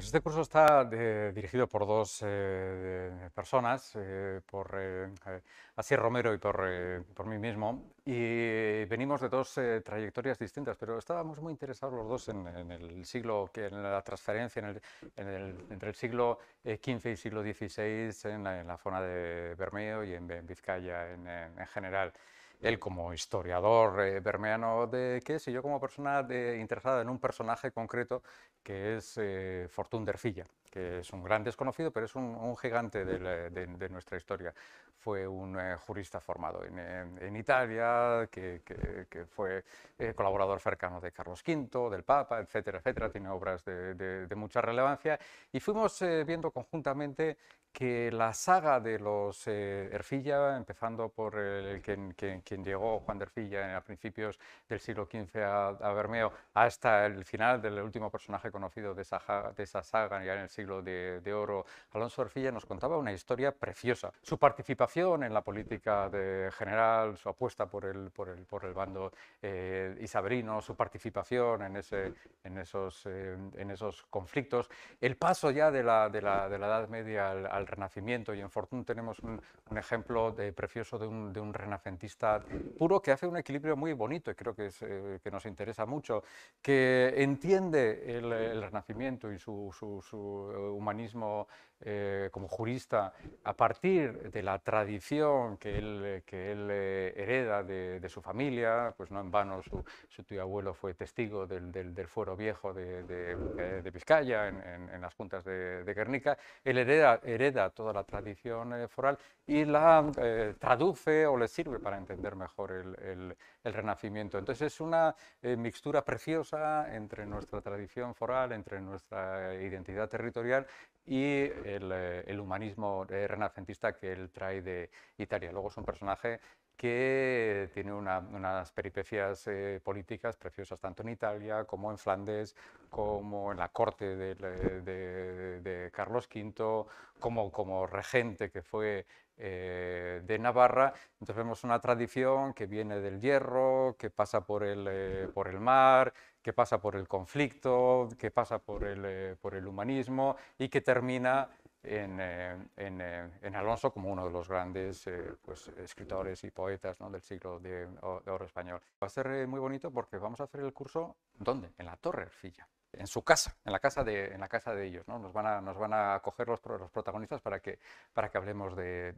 Pues este curso está eh, dirigido por dos eh, personas, eh, por Asier Romero y por, por, mí mismo, y venimos de dos trayectorias distintas, pero estábamos muy interesados los dos en, el siglo, en la transferencia en el, entre el siglo XV y siglo XVI en la, en la zona de Bermeo y en, Vizcaya en general él como historiador eh, bermeano de qué y yo como persona interesada en un personaje concreto que es Fortun eh, Fortun Derfilla, que es un gran desconocido, pero es un, gigante de, nuestra historia fue un eh, jurista formado en, Italia, que, fue eh, colaborador cercano de Carlos V, del Papa, etcétera, etcétera. Tiene obras de, mucha relevancia. Y fuimos eh, viendo conjuntamente que la saga de los Erfilla, empezando por el, quien, quien, llegó, Juan de Erfilla, a principios del siglo XV a, Bermeo, hasta el final del último personaje conocido de esa, de esa saga, ya en el siglo de, de oro, Alonso Erfilla, nos contaba una historia preciosa. Su participación en la política de general, su apuesta por el, por el, por el bando eh, su participación en, ese, en, esos, eh, en esos conflictos, el paso ya de la, de la, de la Edad Media al, Renacimiento, y en Fortún tenemos un, ejemplo de, precioso de un, renacentista puro que hace un equilibrio muy bonito, y creo que, es, eh, que nos interesa mucho, que entiende el, Renacimiento y su, su, su humanismo eh, como jurista a partir de la tradición tradición que él, que él eh, hereda de, su familia, pues no en vano su, su tío abuelo fue testigo del, del, fuero viejo de, eh, Vizcaya en, las juntas de, Guernica, él hereda, hereda toda la tradición eh, foral y la traduce o le sirve para entender mejor el, el Renacimiento. Entonces es una mixtura preciosa entre nuestra tradición foral, entre nuestra identidad territorial y el, eh, humanismo eh, renacentista que él trae de Italia. Luego es un personaje que tiene unas peripecias eh, políticas preciosas tanto en Italia como en Flandes, como en la corte de, Carlos V como, regente que fue eh, de Navarra. Entonces vemos una tradición que viene del hierro, que pasa por el, eh, por el mar, que pasa por el conflicto, que pasa por el, eh, por el humanismo y que termina en, Alonso como uno de los grandes pues, escritores y poetas del siglo de, oro español. Va a ser muy bonito porque vamos a hacer el curso, ¿dónde? En la Torre Filla en su casa, en la casa de, en la casa de ellos. ¿no? Nos, van a, nos van a los, los protagonistas para que, para que hablemos de,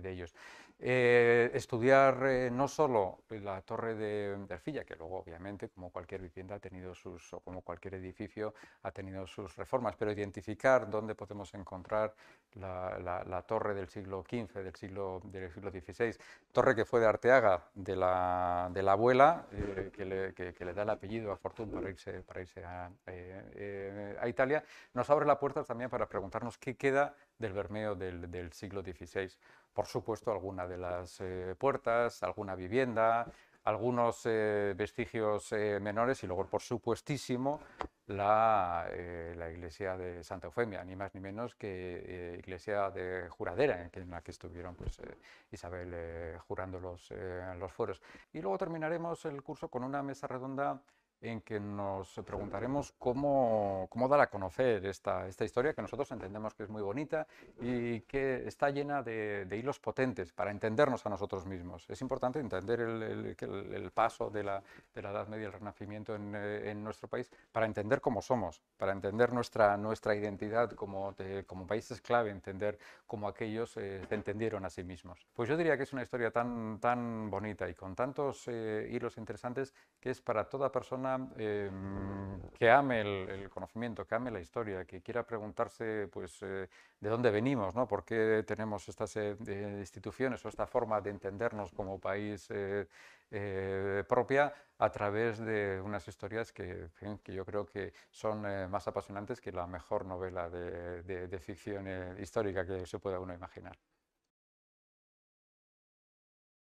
de, ellos. Eh, estudiar eh, no solo la torre de, de que luego obviamente, como cualquier vivienda, ha tenido sus, o como cualquier edificio, ha tenido sus reformas, pero identificar dónde podemos encontrar la, la, torre del siglo XV, del siglo, del siglo XVI, torre que fue de Arteaga, de la, la abuela, eh, que, le, que, le, da el apellido a Fortún para irse, para irse a eh, eh, a Italia, nos abre la puerta también para preguntarnos qué queda del Bermeo del, siglo XVI. Por supuesto, alguna de las eh, puertas, alguna vivienda, algunos vestigios menores y luego, por supuestísimo, la, iglesia de Santa Eufemia, ni más ni menos que iglesia de juradera en, la que estuvieron pues, Isabel jurando los, los fueros. Y luego terminaremos el curso con una mesa redonda en que nos preguntaremos cómo, cómo dar a conocer esta, esta, historia que nosotros entendemos que es muy bonita y que está llena de, hilos potentes para entendernos a nosotros mismos. Es importante entender el, el, paso de la, de la, Edad Media, el Renacimiento en, eh, en, nuestro país, para entender cómo somos, para entender nuestra, nuestra identidad como, como país es clave, entender cómo aquellos eh, se entendieron a sí mismos. Pues yo diría que es una historia tan, tan bonita y con tantos eh, hilos interesantes que es para toda persona Em, que ame el, conocimiento, que ame la historia, que quiera preguntarse pues, eh, de dónde venimos, por qué tenemos estas eh, instituciones o esta forma de entendernos como país eh, propia a través de unas historias que, yo creo que son más apasionantes que la mejor novela de ficción histórica que se pueda uno imaginar.